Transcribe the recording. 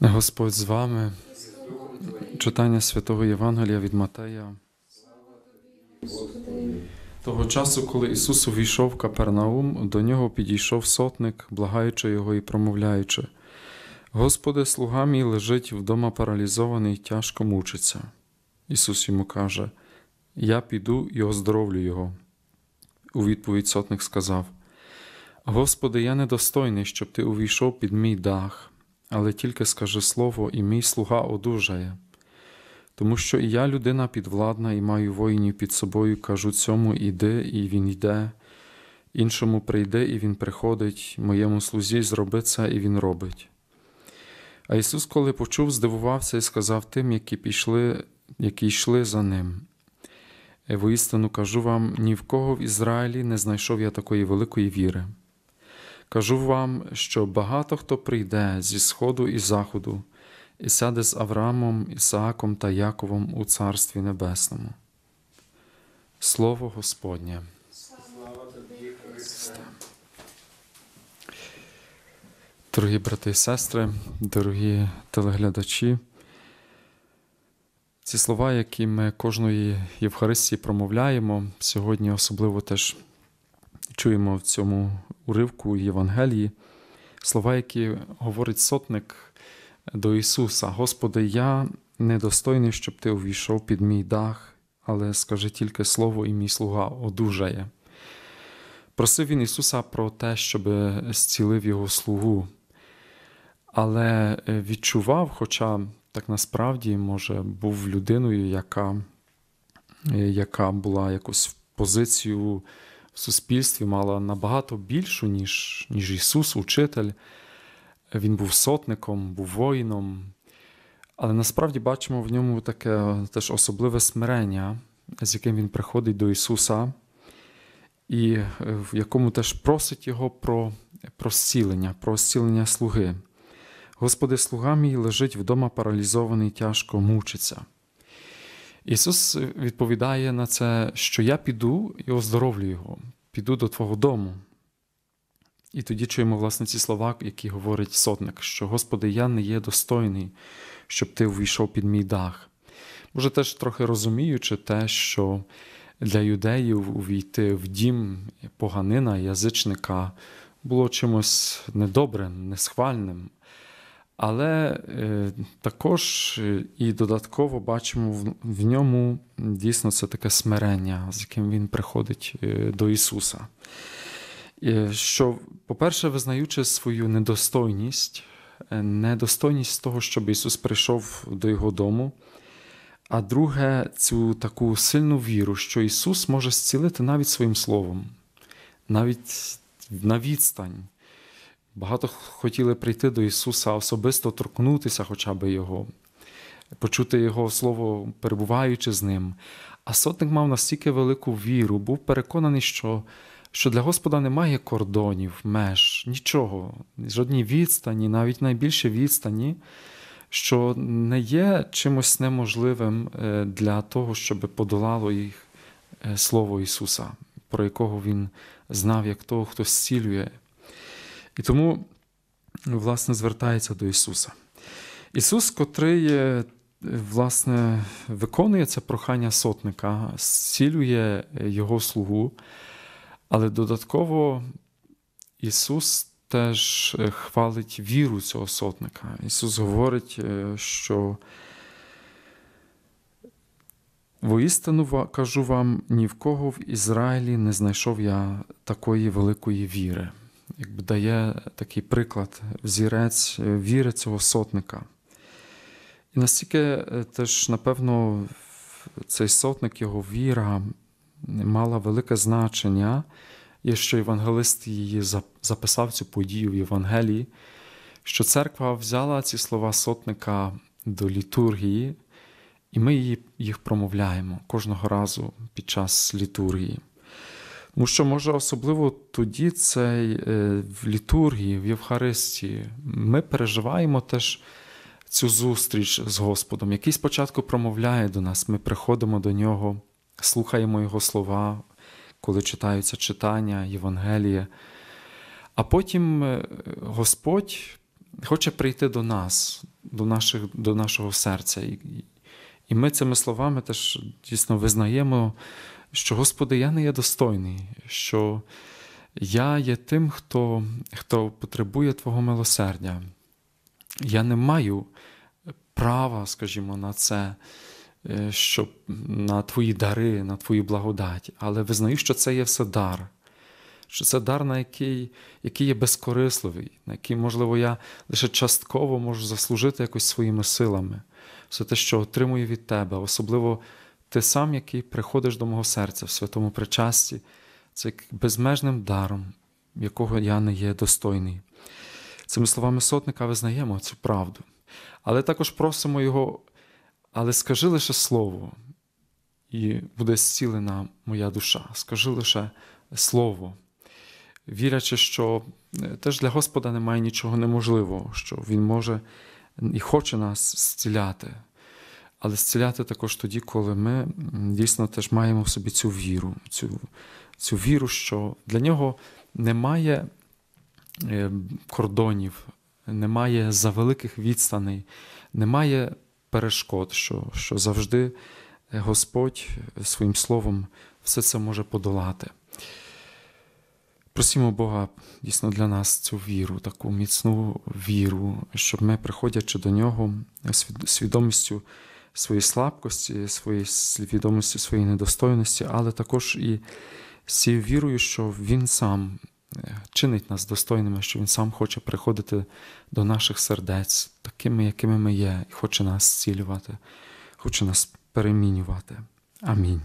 Господь з вами, читання святого Євангелія від Матея. Того часу, коли Ісус увійшов в Капернаум, до нього підійшов сотник, благаючи його і промовляючи: Господи, слуга мій лежить вдома паралізований, і тяжко мучиться. Ісус йому каже: Я піду і оздоровлю його. У відповідь сотник сказав: Господи, я недостойний, щоб ти увійшов під мій дах але тільки скажи слово, і мій слуга одужає. Тому що і я людина підвладна, і маю воїнів під собою, кажу цьому іди, і він йде, іншому прийде, і він приходить, моєму слузі зроби це, і він робить. А Ісус, коли почув, здивувався і сказав тим, які пішли, які йшли за ним. Воістину кажу вам: ні в кого в Ізраїлі не знайшов я такої великої віри. Кажу вам, що багато хто прийде зі сходу і заходу і сяде з Авраамом, Ісааком та Яковом у Царстві Небесному. Слово Господнє. Дорогі брати і сестри, дорогі телеглядачі. Ці слова, які ми кожної Євхаристії промовляємо, сьогодні особливо теж чуємо в цьому уривку Євангелії слова, які говорить сотник до Ісуса: Господи, я недостойний, щоб Ти увійшов під мій дах, але скажи тільки слово, і мій слуга одужає. Просив він Ісуса про те, щоб зцілив Його слугу, але е, відчував, хоча так насправді, може, був людиною, яка е, яка була якусь позицію в суспільстві мала набагато більшу, ніж, ніж Ісус, учитель. Він був сотником, був воїном. Але насправді бачимо в ньому таке теж особливе смирення, з яким він приходить до Ісуса, і е, в якому теж просить Його про про зцілення, про зцілення слуги. Господи, слуга мій лежить вдома паралізований, тяжко мучиться. Ісус відповідає на це, що я піду і оздоровлю Його піду до Твого дому. І тоді чуємо, власне, ці слова, які говорить сотник, що Господи, я не є достойний, щоб Ти увійшов під мій дах. Може, теж трохи розуміючи те, що для юдеїв увійти в дім поганина, язичника було чимось недобрим, несхвальним. Але е, також е, і додатково бачимо в ньому дійсно це таке смирення, з яким він приходить е, до Ісуса. Що, по-перше, визнаючи свою недостойність, недостойність того, щоб Ісус прийшов до Його дому. А друге, цю таку сильну віру, що Ісус може зцілити навіть своїм Словом, навіть на відстань. Багато хотіли прийти до Ісуса, особисто торкнутися хоча б Його, почути Його Слово, перебуваючи з Ним. А сотник мав настільки велику віру, був переконаний, що що для Господа немає кордонів, меж, нічого, жодні відстані, навіть найбільші відстані, що не є чимось неможливим е, для того, щоб подолало їх е, Слово Ісуса, про якого Він знав, як того, хто зцілює. І тому, власне, звертається до Ісуса. Ісус, котрий, власне, виконує це прохання сотника, зцілює Його слугу, але додатково Ісус теж е, хвалить віру цього сотника. Ісус говорить, е, що. Воістину кажу вам, ні в кого в Ізраїлі не знайшов я такої великої віри якби дає такий приклад, взірець е, віри цього сотника. І настільки е, теж, напевно, цей сотник, його віра мала велике значення, і що євангелист її записав цю подію в Євангелії, що церква взяла ці слова сотника до літургії, і ми їх промовляємо кожного разу під час літургії. Тому що, може, особливо тоді це е, в літургії, в Євхаристії. Ми переживаємо теж цю зустріч з Господом, який спочатку промовляє до нас. Ми приходимо до нього, слухаємо Його слова, коли читаються читання, Євангелія. А потім е, Господь хоче прийти до нас, до наших, до нашого серця. І ми цими словами теж дійсно визнаємо що Господи, я не є достойний, що я є тим, хто, хто потребує Твого милосердя. Я не маю права, скажімо, на це, е, щоб на Твої дари, на Твою благодать, але визнаю, що це є все дар. Що це дар, на який який є безкорисливий, на який, можливо, я лише частково можу заслужити якось своїми силами, все те, що отримую від тебе, особливо ти сам, який приходиш до мого серця в святому причасті, це безмежним даром, якого я не є достойний. Цими словами сотника визнаємо цю правду. Але також просимо Його, але скажи лише слово, і буде зцілена моя душа. Скажи лише слово, вірячи, що е, теж для Господа немає нічого неможливого, що Він може і хоче нас зціляти. Але зціляти також тоді, коли ми дійсно теж маємо в собі цю віру, цю цю віру, що для нього немає е, кордонів, немає завеликих відстаней, немає перешкод, що, що завжди Господь своїм словом все це може подолати. Просімо Бога дійсно для нас цю віру, таку міцну віру, щоб ми, приходячи до нього, свідомістю свої слабкості, свої свідомості, свої недостойності, але також і з цією вірою, що Він сам е, чинить нас достойними, що Він сам хоче приходити до наших сердець, такими, якими ми є, і хоче нас зцілювати, хоче нас перемінювати. Амінь.